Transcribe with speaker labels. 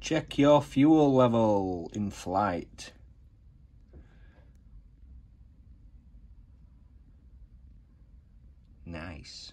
Speaker 1: Check your fuel level in flight. Nice.